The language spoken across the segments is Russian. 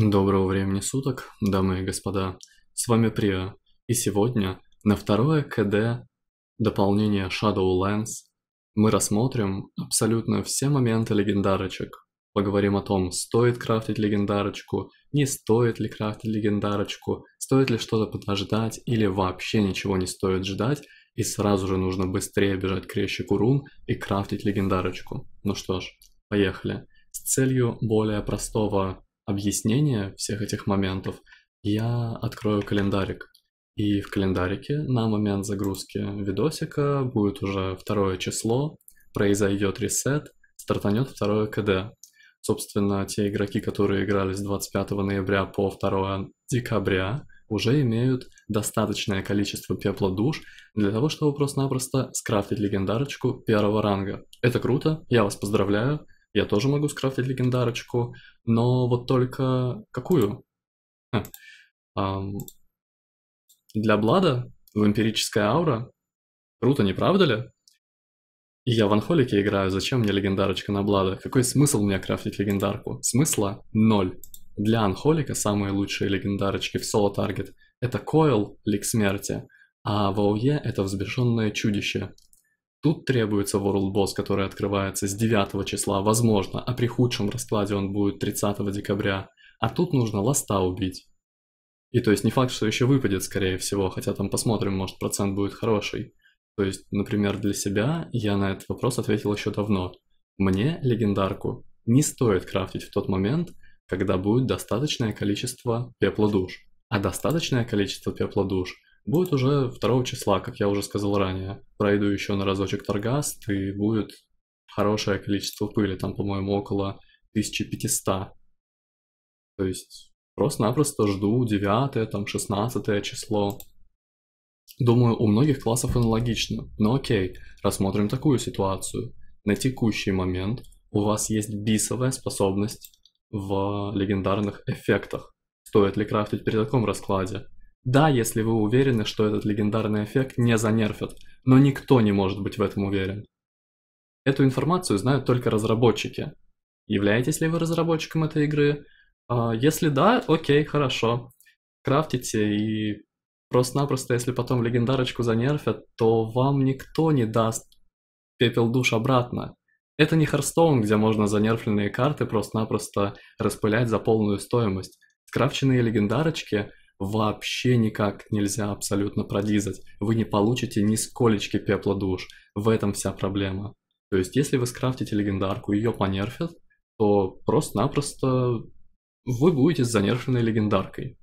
Доброго времени суток, дамы и господа. С вами Прио. И сегодня на второе КД дополнение Shadowlands мы рассмотрим абсолютно все моменты легендарочек. Поговорим о том, стоит крафтить легендарочку, не стоит ли крафтить легендарочку, стоит ли что-то подождать или вообще ничего не стоит ждать, и сразу же нужно быстрее бежать к резчику рун и крафтить легендарочку. Ну что ж, поехали. С целью более простого объяснение всех этих моментов, я открою календарик. И в календарике на момент загрузки видосика будет уже второе число, произойдет ресет, стартанет второе КД. Собственно, те игроки, которые играли с 25 ноября по 2 декабря, уже имеют достаточное количество пепла душ для того, чтобы просто-напросто скрафтить легендарочку первого ранга. Это круто, я вас поздравляю, я тоже могу скрафтить легендарочку, но вот только какую? Ха. Хм. Um, для Блада вампирическая аура? Круто, не правда ли? И я в Анхолике играю, зачем мне легендарочка на Блада? Какой смысл мне крафтить легендарку? Смысла ноль. Для Анхолика самые лучшие легендарочки в соло-таргет — это Койл, Лик Смерти, а в ОУЕ — это Взбешенное Чудище, Тут требуется WorldBoss, который открывается с 9 числа, возможно, а при худшем раскладе он будет 30 декабря. А тут нужно ласта убить. И то есть не факт, что еще выпадет, скорее всего, хотя там посмотрим, может процент будет хороший. То есть, например, для себя я на этот вопрос ответил еще давно. Мне легендарку не стоит крафтить в тот момент, когда будет достаточное количество пепла душ. А достаточное количество пепла душ – будет уже 2 числа, как я уже сказал ранее. Пройду еще на разочек торгаст, и будет хорошее количество пыли, там, по-моему, около 1500. То есть просто-напросто жду 9, там, 16 число. Думаю, у многих классов аналогично, но ну, окей, рассмотрим такую ситуацию. На текущий момент у вас есть бисовая способность в легендарных эффектах. Стоит ли крафтить при таком раскладе? Да, если вы уверены, что этот легендарный эффект не занерфит, но никто не может быть в этом уверен. Эту информацию знают только разработчики. Являетесь ли вы разработчиком этой игры? А, если да, окей, хорошо. Крафтите и просто-напросто, если потом легендарочку занерфят, то вам никто не даст пепел душ обратно. Это не Харстоун, где можно занерфленные карты просто-напросто распылять за полную стоимость. Скрафченные легендарочки вообще никак нельзя абсолютно продизать. Вы не получите ни сколечки пепла душ. В этом вся проблема. То есть, если вы скрафтите легендарку, и ее понерфят, то просто-напросто вы будете с занерфенной легендаркой.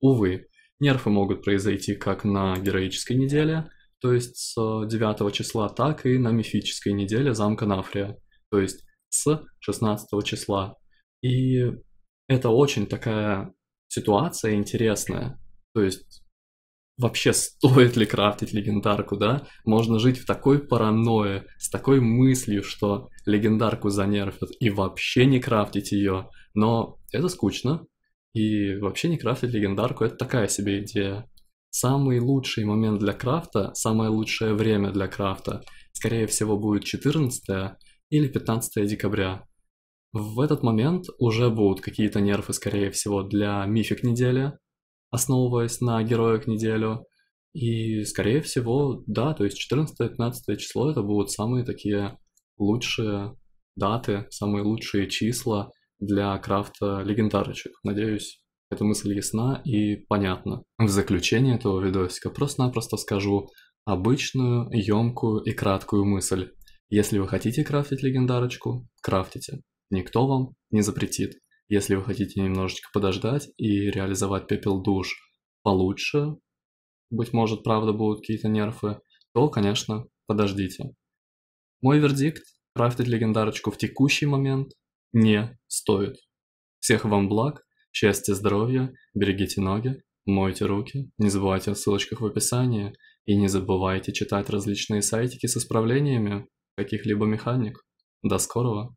Увы, нерфы могут произойти как на героической неделе, то есть с 9 э, числа, так и на мифической неделе замка Нафрия, то есть с 16 числа. И это очень такая ситуация интересная. То есть вообще стоит ли крафтить легендарку, да? Можно жить в такой паранойе, с такой мыслью, что легендарку занерфят и вообще не крафтить ее. Но это скучно, и вообще не крафтить легендарку – это такая себе идея. Самый лучший момент для крафта, самое лучшее время для крафта, скорее всего, будет 14 или 15 декабря. В этот момент уже будут какие-то нерфы, скорее всего, для мифик недели, основываясь на героях неделю. И, скорее всего, да, то есть 14-15 число это будут самые такие лучшие даты, самые лучшие числа для крафта легендарочек. Надеюсь, эта мысль ясна и понятна. В заключение этого видосика просто-напросто скажу обычную, емкую и краткую мысль. Если вы хотите крафтить легендарочку, крафтите. Никто вам не запретит. Если вы хотите немножечко подождать и реализовать пепел душ получше, быть может, правда, будут какие-то нерфы, то, конечно, подождите. Мой вердикт – крафтить легендарочку в текущий момент не стоит. Всех вам благ, счастья, здоровья, берегите ноги, мойте руки, не забывайте о ссылочках в описании и не забывайте читать различные сайтики с исправлениями каких-либо механик. До скорого!